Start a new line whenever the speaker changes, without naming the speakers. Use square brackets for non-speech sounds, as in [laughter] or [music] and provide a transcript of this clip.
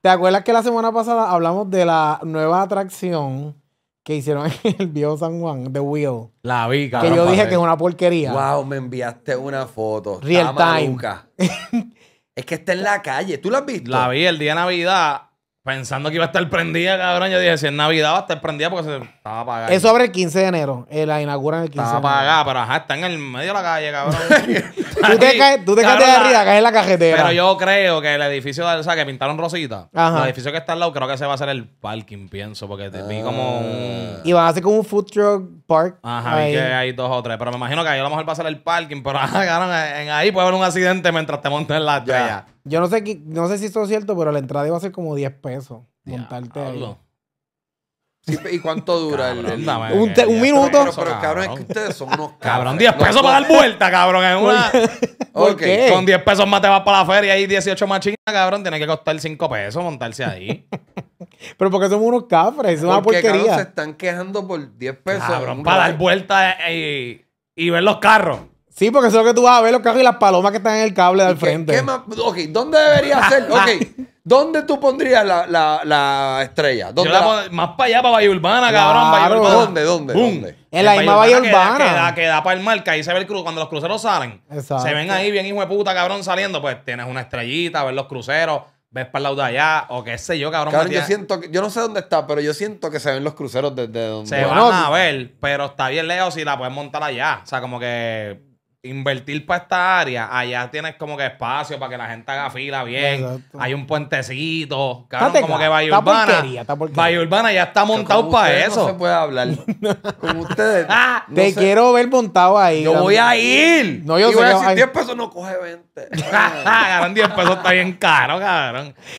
¿Te acuerdas que la semana pasada hablamos de la nueva atracción que hicieron en el viejo San Juan, The Wheel?
La vi, cabrón. Que yo dije que es una porquería. Wow, me enviaste una foto. Real time. [laughs] es que está en la calle. ¿Tú la has visto? La vi el día de Navidad pensando que iba a estar prendida, cabrón. Yo dije, si en Navidad va a estar prendida porque se estaba apagada. Eso
abre el 15 de enero. Eh, la inauguran el 15 Estaba de enero. apagada, pero
ajá, está en el medio de la calle, cabrón.
[laughs] tú te caes, tú te caes de arriba, caes en la cajetera. Pero
yo creo que el edificio, o que pintaron rosita. El edificio que está al lado, creo que ese va a ser el parking, pienso, porque te vi como ah. un...
Y va a hacer como un food truck Park. Ajá, ahí. que hay
dos o tres. Pero me imagino que ahí a lo mejor va a ser el parking. Pero [laughs] ah, ahí puede haber un accidente mientras te montes en la estrella.
Yo no sé, no sé si esto es cierto, pero la entrada iba a ser como 10 pesos. Montarte ahí.
¿Y cuánto dura el, el, un, minuto? Pero, cabrón, es que ustedes son unos cabrón. 10 pesos para dar vuelta, cabrón. En una... [laughs] Con 10 pesos más te vas para la feria y 18 más chinas, cabrón. Tiene que costar 5 pesos montarse ahí. [laughs]
Pero porque somos unos cafres, es una porque, porquería. Claro, se
están quejando por 10 pesos. para dar vueltas eh, y, ver los carros.
Sí, porque eso es lo que tú vas a ver, los carros y las palomas que están en el cable del frente.
Ok, ¿dónde debería [laughs] ser? Ok, ¿dónde tú pondrías la, la, la estrella? ¿Dónde Más para allá, para Valle Urbana, cabrón. Urbana. ¿Dónde,
dónde, dónde? En la misma Valle Urbana. Que,
da, para el mar, que ahí se ve el cruce. Cuando los cruceros salen, se ven ahí bien hijo de puta, cabrón, saliendo, pues tienes una estrellita, ver los cruceros ves para el lado de allá o qué sé yo, cabrón. yo
siento que, yo no sé dónde está, pero yo siento que se ven los cruceros desde donde. Se van a
ver, pero está bien lejos y la puedes montar allá. O sea, como que invertir para esta área, allá tienes como que espacio para que la gente haga fila bien. Hay un puentecito. como que Valle Urbana. Bahía Urbana ya está montado para eso. No se puede hablar. [laughs] como ustedes.
[laughs] Ah, te quiero ver montado ahí. Yo voy a
ir. No, yo y voy a decir, 10
pesos no coge 20.
Garan 10 pesos, está bien caro, cabrón.